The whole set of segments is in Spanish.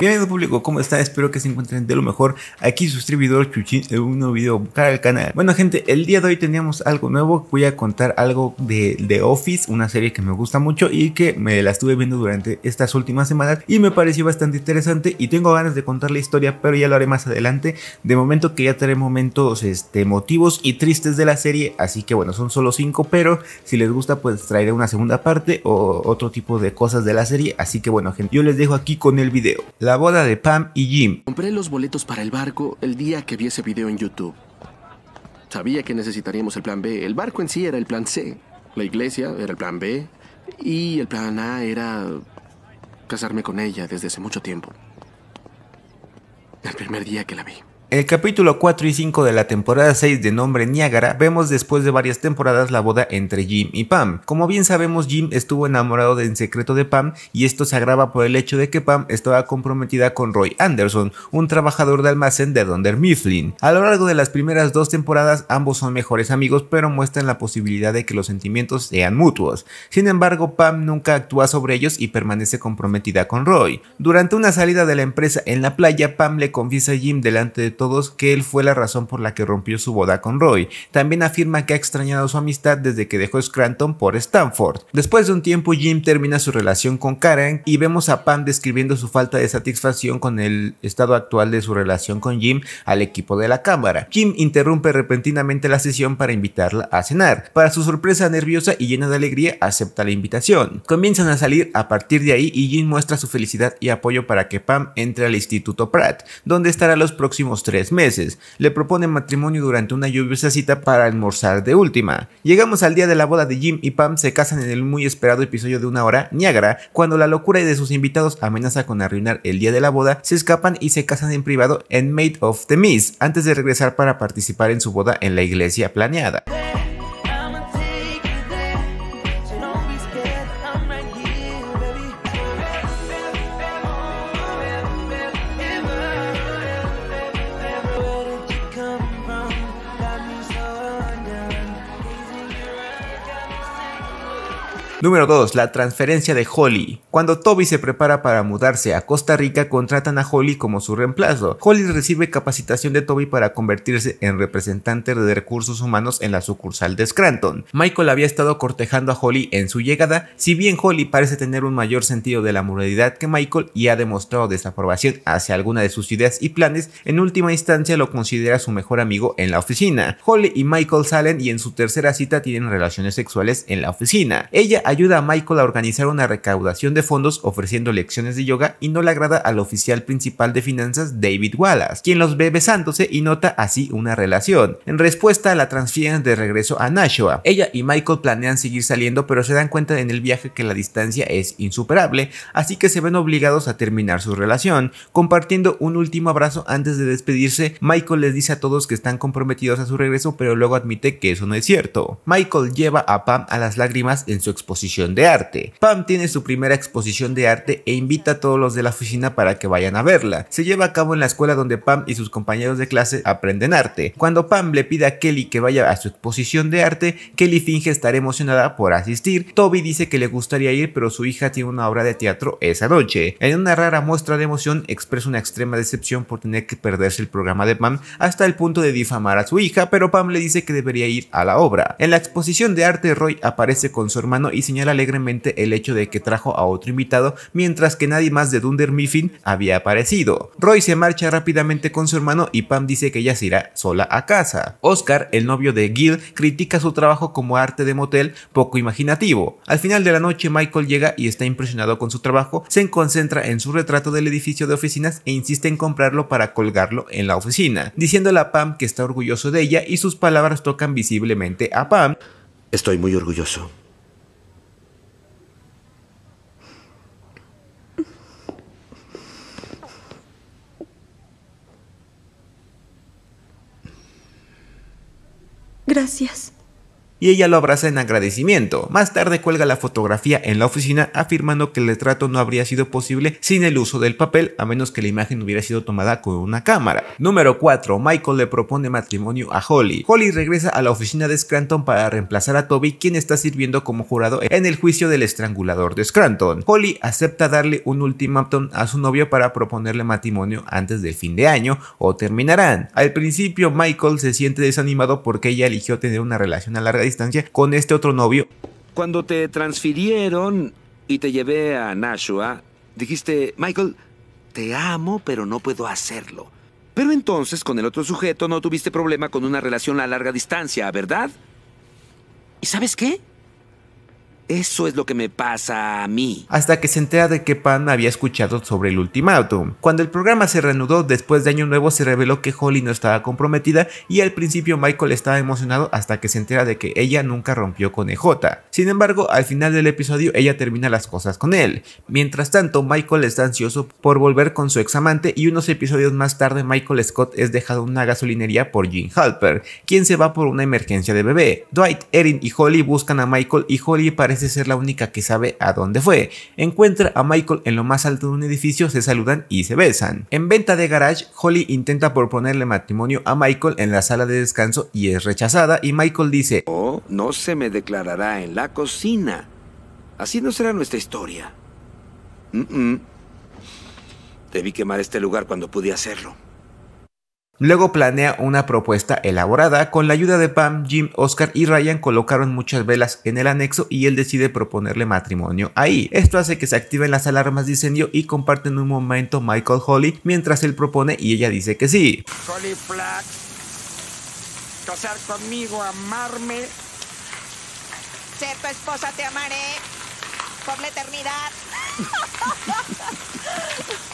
Bienvenido público, ¿cómo está? Espero que se encuentren de lo mejor. Aquí su Chuchín, un nuevo video para el canal. Bueno gente, el día de hoy teníamos algo nuevo. Voy a contar algo de The Office, una serie que me gusta mucho y que me la estuve viendo durante estas últimas semanas y me pareció bastante interesante y tengo ganas de contar la historia, pero ya lo haré más adelante. De momento que ya traeré momentos este, emotivos y tristes de la serie, así que bueno, son solo cinco, pero si les gusta pues traeré una segunda parte o otro tipo de cosas de la serie. Así que bueno gente, yo les dejo aquí con el video la boda de Pam y Jim. Compré los boletos para el barco el día que vi ese video en YouTube. Sabía que necesitaríamos el plan B. El barco en sí era el plan C. La iglesia era el plan B. Y el plan A era casarme con ella desde hace mucho tiempo. El primer día que la vi. En El capítulo 4 y 5 de la temporada 6 de nombre Niágara vemos después de varias temporadas la boda entre Jim y Pam. Como bien sabemos Jim estuvo enamorado en secreto de Pam y esto se agrava por el hecho de que Pam estaba comprometida con Roy Anderson, un trabajador de almacén de Dunder Mifflin. A lo largo de las primeras dos temporadas ambos son mejores amigos pero muestran la posibilidad de que los sentimientos sean mutuos. Sin embargo Pam nunca actúa sobre ellos y permanece comprometida con Roy. Durante una salida de la empresa en la playa Pam le confiesa a Jim delante de todos que él fue la razón por la que rompió su boda con Roy. También afirma que ha extrañado su amistad desde que dejó Scranton por Stanford. Después de un tiempo, Jim termina su relación con Karen y vemos a Pam describiendo su falta de satisfacción con el estado actual de su relación con Jim al equipo de la cámara. Jim interrumpe repentinamente la sesión para invitarla a cenar. Para su sorpresa nerviosa y llena de alegría, acepta la invitación. Comienzan a salir a partir de ahí y Jim muestra su felicidad y apoyo para que Pam entre al Instituto Pratt, donde estará los próximos tres meses. Le propone matrimonio durante una lluviosa cita para almorzar de última. Llegamos al día de la boda de Jim y Pam se casan en el muy esperado episodio de una hora, Niagara, cuando la locura de sus invitados amenaza con arruinar el día de la boda, se escapan y se casan en privado en Maid of the Miss, antes de regresar para participar en su boda en la iglesia planeada. Número 2. La transferencia de Holly. Cuando Toby se prepara para mudarse a Costa Rica, contratan a Holly como su reemplazo. Holly recibe capacitación de Toby para convertirse en representante de recursos humanos en la sucursal de Scranton. Michael había estado cortejando a Holly en su llegada, si bien Holly parece tener un mayor sentido de la moralidad que Michael y ha demostrado desaprobación hacia alguna de sus ideas y planes, en última instancia lo considera su mejor amigo en la oficina. Holly y Michael salen y en su tercera cita tienen relaciones sexuales en la oficina. Ella ayuda a Michael a organizar una recaudación de fondos ofreciendo lecciones de yoga y no le agrada al oficial principal de finanzas David Wallace, quien los ve besándose y nota así una relación. En respuesta la transfieren de regreso a Nashua. Ella y Michael planean seguir saliendo pero se dan cuenta en el viaje que la distancia es insuperable, así que se ven obligados a terminar su relación. Compartiendo un último abrazo antes de despedirse, Michael les dice a todos que están comprometidos a su regreso pero luego admite que eso no es cierto. Michael lleva a Pam a las lágrimas en su exposición de arte. Pam tiene su primera exposición de arte e invita a todos los de la oficina para que vayan a verla. Se lleva a cabo en la escuela donde Pam y sus compañeros de clase aprenden arte. Cuando Pam le pide a Kelly que vaya a su exposición de arte, Kelly finge estar emocionada por asistir. Toby dice que le gustaría ir, pero su hija tiene una obra de teatro esa noche. En una rara muestra de emoción, expresa una extrema decepción por tener que perderse el programa de Pam hasta el punto de difamar a su hija, pero Pam le dice que debería ir a la obra. En la exposición de arte, Roy aparece con su hermano y se señala alegremente el hecho de que trajo a otro invitado mientras que nadie más de Dunder Miffin había aparecido. Roy se marcha rápidamente con su hermano y Pam dice que ella se irá sola a casa. Oscar, el novio de Gil, critica su trabajo como arte de motel poco imaginativo. Al final de la noche Michael llega y está impresionado con su trabajo, se concentra en su retrato del edificio de oficinas e insiste en comprarlo para colgarlo en la oficina, diciéndole a Pam que está orgulloso de ella y sus palabras tocan visiblemente a Pam. Estoy muy orgulloso Gracias y ella lo abraza en agradecimiento. Más tarde cuelga la fotografía en la oficina afirmando que el retrato no habría sido posible sin el uso del papel a menos que la imagen hubiera sido tomada con una cámara. Número 4. Michael le propone matrimonio a Holly. Holly regresa a la oficina de Scranton para reemplazar a Toby quien está sirviendo como jurado en el juicio del estrangulador de Scranton. Holly acepta darle un ultimátum a su novio para proponerle matrimonio antes del fin de año o terminarán. Al principio Michael se siente desanimado porque ella eligió tener una relación a larga distancia con este otro novio. Cuando te transfirieron y te llevé a Nashua, dijiste, Michael, te amo, pero no puedo hacerlo. Pero entonces con el otro sujeto no tuviste problema con una relación a larga distancia, ¿verdad? ¿Y sabes qué? Eso es lo que me pasa a mí. Hasta que se entera de que Pan había escuchado sobre el ultimátum. Cuando el programa se reanudó después de Año Nuevo se reveló que Holly no estaba comprometida y al principio Michael estaba emocionado hasta que se entera de que ella nunca rompió con EJ. Sin embargo, al final del episodio ella termina las cosas con él. Mientras tanto, Michael está ansioso por volver con su examante y unos episodios más tarde Michael Scott es dejado en una gasolinería por Jim Halper, quien se va por una emergencia de bebé. Dwight, Erin y Holly buscan a Michael y Holly parece de ser la única que sabe a dónde fue. Encuentra a Michael en lo más alto de un edificio, se saludan y se besan. En venta de garage, Holly intenta proponerle matrimonio a Michael en la sala de descanso y es rechazada y Michael dice, Oh, no se me declarará en la cocina. Así no será nuestra historia. Debí quemar este lugar cuando pude hacerlo. Luego planea una propuesta elaborada. Con la ayuda de Pam, Jim, Oscar y Ryan colocaron muchas velas en el anexo y él decide proponerle matrimonio ahí. Esto hace que se activen las alarmas de incendio y comparten un momento Michael Holly mientras él propone y ella dice que sí. Holly casar conmigo, amarme. Ser tu esposa, te amaré por la eternidad.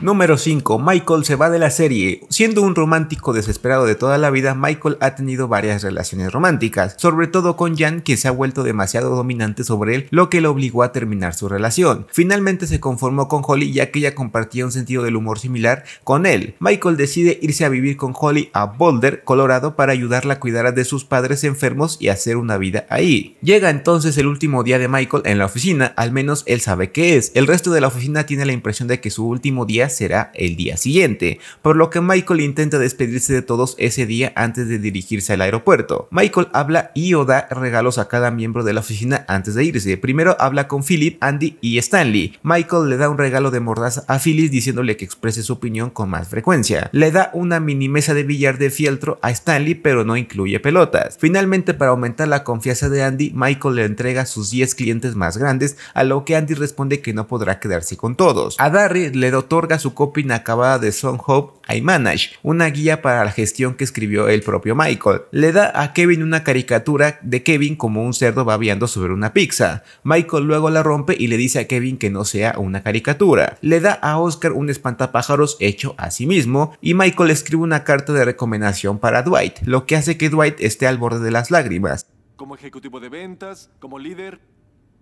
Número 5. Michael se va de la serie. Siendo un romántico desesperado de toda la vida, Michael ha tenido varias relaciones románticas, sobre todo con Jan que se ha vuelto demasiado dominante sobre él, lo que lo obligó a terminar su relación. Finalmente se conformó con Holly ya que ella compartía un sentido del humor similar con él. Michael decide irse a vivir con Holly a Boulder, Colorado para ayudarla a cuidar de sus padres enfermos y hacer una vida ahí. Llega entonces el último día de Michael en la oficina, al menos él sabe qué es. El resto de la oficina tiene la impresión de que su último día será el día siguiente, por lo que Michael intenta despedirse de todos ese día antes de dirigirse al aeropuerto. Michael habla y o da regalos a cada miembro de la oficina antes de irse. Primero habla con Philip, Andy y Stanley. Michael le da un regalo de mordaza a Philip diciéndole que exprese su opinión con más frecuencia. Le da una mini mesa de billar de fieltro a Stanley pero no incluye pelotas. Finalmente para aumentar la confianza de Andy, Michael le entrega sus 10 clientes más grandes a lo que Andy responde que no podrá quedarse con todos. A Darry le da otorga su copia inacabada de Song Hope I Manage, una guía para la gestión que escribió el propio Michael. Le da a Kevin una caricatura de Kevin como un cerdo babeando sobre una pizza. Michael luego la rompe y le dice a Kevin que no sea una caricatura. Le da a Oscar un espantapájaros hecho a sí mismo y Michael escribe una carta de recomendación para Dwight, lo que hace que Dwight esté al borde de las lágrimas. Como ejecutivo de ventas, como líder,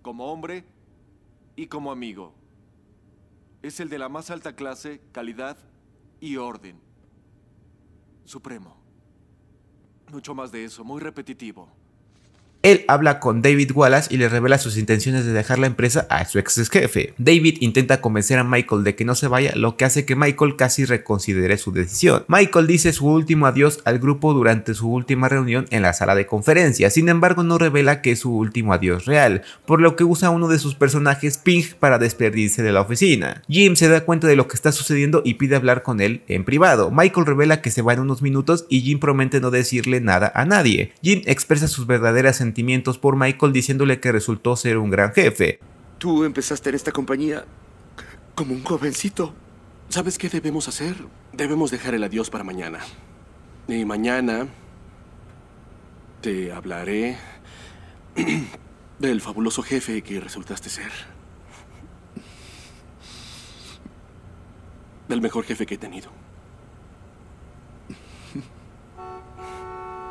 como hombre y como amigo es el de la más alta clase, calidad y orden. Supremo. Mucho más de eso, muy repetitivo. Él habla con David Wallace y le revela sus intenciones de dejar la empresa a su ex jefe. David intenta convencer a Michael de que no se vaya, lo que hace que Michael casi reconsidere su decisión. Michael dice su último adiós al grupo durante su última reunión en la sala de conferencia, sin embargo no revela que es su último adiós real, por lo que usa uno de sus personajes Pink para despedirse de la oficina. Jim se da cuenta de lo que está sucediendo y pide hablar con él en privado. Michael revela que se va en unos minutos y Jim promete no decirle nada a nadie. Jim expresa sus verdaderas sentimientos por Michael diciéndole que resultó ser un gran jefe. Tú empezaste en esta compañía como un jovencito. ¿Sabes qué debemos hacer? Debemos dejar el adiós para mañana. Y mañana te hablaré del fabuloso jefe que resultaste ser. Del mejor jefe que he tenido.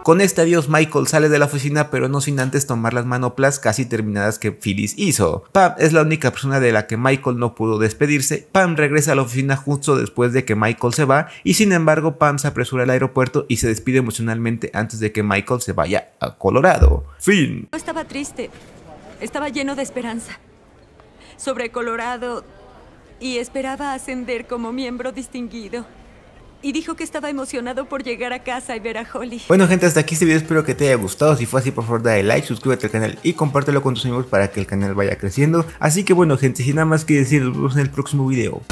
Con este adiós, Michael sale de la oficina, pero no sin antes tomar las manoplas casi terminadas que Phyllis hizo. Pam es la única persona de la que Michael no pudo despedirse. Pam regresa a la oficina justo después de que Michael se va, y sin embargo, Pam se apresura al aeropuerto y se despide emocionalmente antes de que Michael se vaya a Colorado. Fin. No estaba triste, estaba lleno de esperanza. Sobre Colorado y esperaba ascender como miembro distinguido y dijo que estaba emocionado por llegar a casa y ver a Holly. Bueno gente, hasta aquí este video, espero que te haya gustado. Si fue así, por favor dale like, suscríbete al canal y compártelo con tus amigos para que el canal vaya creciendo. Así que bueno gente, sin nada más que decir, nos vemos en el próximo video.